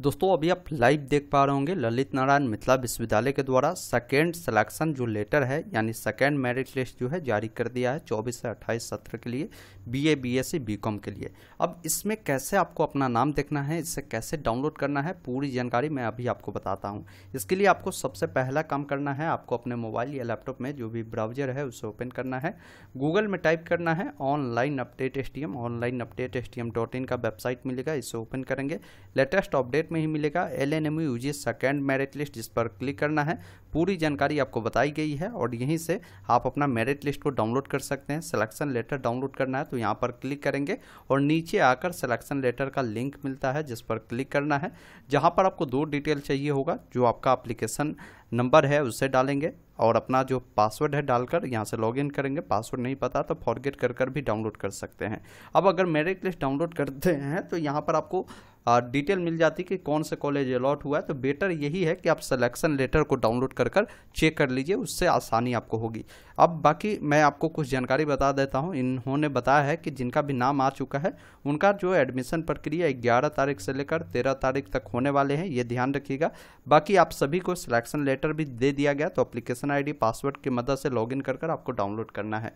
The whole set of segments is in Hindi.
दोस्तों अभी आप लाइव देख पा रहे होंगे ललित नारायण मिथिला विश्वविद्यालय के द्वारा सेकेंड सिलेक्शन जो लेटर है यानी सेकेंड मेरिट लिस्ट जो है जारी कर दिया है 24 से 28 सत्र के लिए बीए बीएससी बीकॉम के लिए अब इसमें कैसे आपको अपना नाम देखना है इससे कैसे डाउनलोड करना है पूरी जानकारी मैं अभी आपको बताता हूँ इसके लिए आपको सबसे पहला काम करना है आपको अपने मोबाइल या लैपटॉप में जो भी ब्राउजर है उसे ओपन करना है गूगल में टाइप करना है online update S T online update S का वेबसाइट मिलेगा इसे ओपन करेंगे लेटेस्ट अपडेट ब्रैकेट में ही मिलेगा L N M U G second merit list जिस पर क्लिक करना है पूरी जानकारी आपको बताई गई है और यहीं से आप अपना मेरिट लिस्ट को डाउनलोड कर सकते हैं सिलेक्शन लेटर डाउनलोड करना है तो यहाँ पर क्लिक करेंगे और नीचे आकर सिलेक्शन लेटर का लिंक मिलता है जिस पर क्लिक करना है जहाँ पर आपको दो डिटेल चाहिए होगा जो आपका अप्लीकेशन नंबर है उससे डालेंगे और अपना जो पासवर्ड है डालकर यहाँ से लॉगिन करेंगे पासवर्ड नहीं पता तो फॉरगेट कर कर भी डाउनलोड कर सकते हैं अब अगर मेरिट लिस्ट डाउनलोड करते हैं तो यहाँ पर आपको डिटेल मिल जाती कि कौन से कॉलेज अलॉट हुआ है तो बेटर यही है कि आप सिलेक्शन लेटर को डाउनलोड कर कर चेक कर लीजिए उससे आसानी आपको होगी अब बाकी मैं आपको कुछ जानकारी बता देता हूँ इन्होंने बताया है कि जिनका भी नाम आ चुका है उनका जो एडमिशन प्रक्रिया ग्यारह तारीख से लेकर तेरह तारीख तक होने वाले हैं ये ध्यान रखिएगा बाकी आप सभी को सिलेक्शन लेटर लेटर भी दे दिया गया तो अप्लीकेशन आई पासवर्ड की मदद से लॉग इन कर आपको डाउनलोड करना है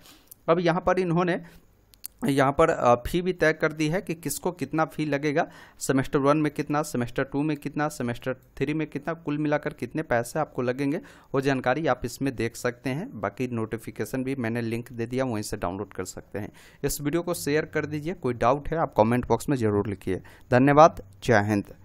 अब यहाँ पर इन्होंने यहाँ पर फी भी तय कर दी है कि किसको कितना फी लगेगा सेमेस्टर वन में कितना सेमेस्टर टू में कितना सेमेस्टर थ्री में कितना कुल मिलाकर कितने पैसे आपको लगेंगे वो जानकारी आप इसमें देख सकते हैं बाकी नोटिफिकेशन भी मैंने लिंक दे दिया वहीं से डाउनलोड कर सकते हैं इस वीडियो को शेयर कर दीजिए कोई डाउट है आप कॉमेंट बॉक्स में ज़रूर लिखिए धन्यवाद जय हिंद